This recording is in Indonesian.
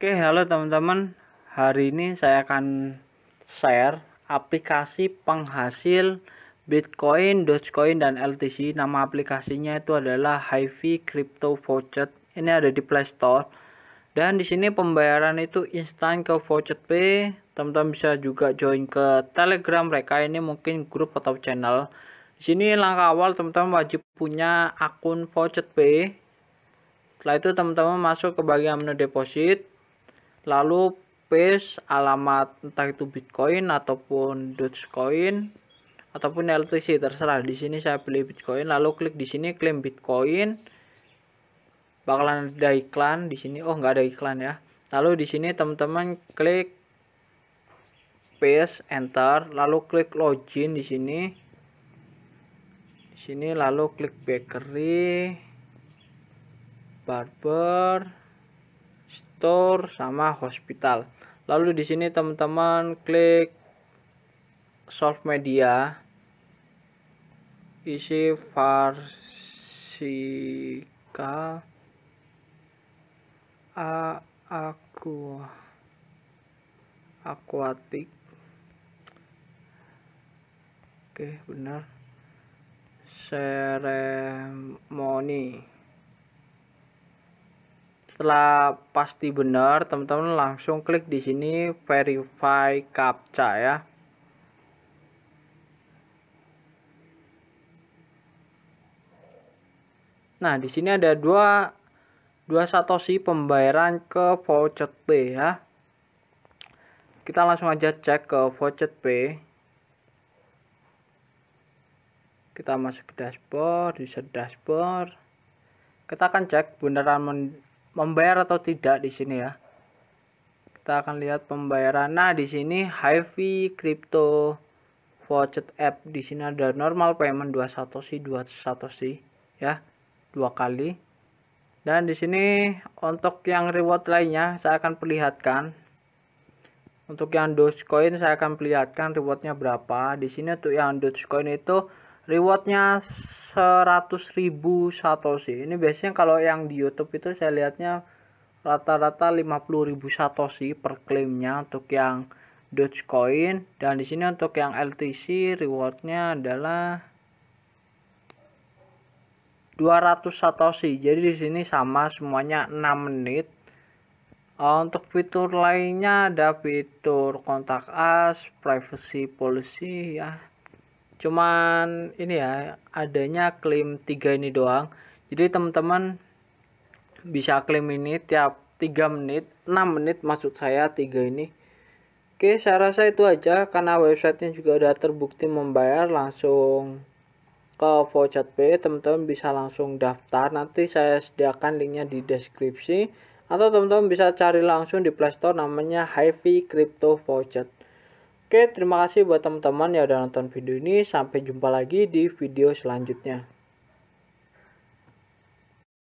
Oke, halo teman-teman. Hari ini saya akan share aplikasi penghasil Bitcoin, Dogecoin, dan LTC. Nama aplikasinya itu adalah HiFi Crypto Voucher. Ini ada di Play Store. Dan di sini pembayaran itu instan ke Voucher Pay. Teman-teman bisa juga join ke Telegram mereka ini mungkin grup atau channel. Di sini langkah awal teman-teman wajib punya akun Voucher Pay. Setelah itu teman-teman masuk ke bagian menu deposit lalu paste alamat entah itu Bitcoin ataupun Dogecoin ataupun LTC terserah di sini saya pilih Bitcoin lalu klik di sini klaim Bitcoin bakalan ada iklan di sini oh nggak ada iklan ya lalu di sini teman-teman klik paste enter lalu klik login di sini di sini lalu klik bakery barber store sama hospital lalu di sini teman-teman klik soft media isi farsika a aku akuatik oke benar seremoni setelah pasti benar teman-teman langsung klik di sini verify captcha ya Nah, di sini ada dua dua satoshi pembayaran ke voucher P ya. Kita langsung aja cek ke voucher P. Kita masuk ke dashboard, user dashboard. Kita akan cek beneran membayar atau tidak di sini ya kita akan lihat pembayaran nah di sini Hifi crypto voucher app di sini ada normal payment 21 sih 21 sih ya dua kali dan di sini untuk yang reward lainnya saya akan perlihatkan untuk yang Dogecoin saya akan perlihatkan rewardnya berapa di sini untuk yang Dogecoin itu rewardnya 100.000 satoshi ini biasanya kalau yang di YouTube itu saya lihatnya rata-rata 50.000 satoshi per klaimnya untuk yang Dogecoin dan di sini untuk yang LTC rewardnya adalah 200 satoshi jadi di sini sama semuanya 6 menit eh, untuk fitur lainnya ada fitur kontak as privacy policy ya cuman ini ya adanya klaim tiga ini doang jadi teman-teman bisa klaim ini tiap 3 menit 6 menit maksud saya tiga ini oke saya rasa itu aja karena websitenya juga udah terbukti membayar langsung ke voucher Pay teman-teman bisa langsung daftar nanti saya sediakan linknya di deskripsi atau teman-teman bisa cari langsung di playstore namanya Hifi Crypto P Oke, terima kasih buat teman-teman yang udah nonton video ini. Sampai jumpa lagi di video selanjutnya.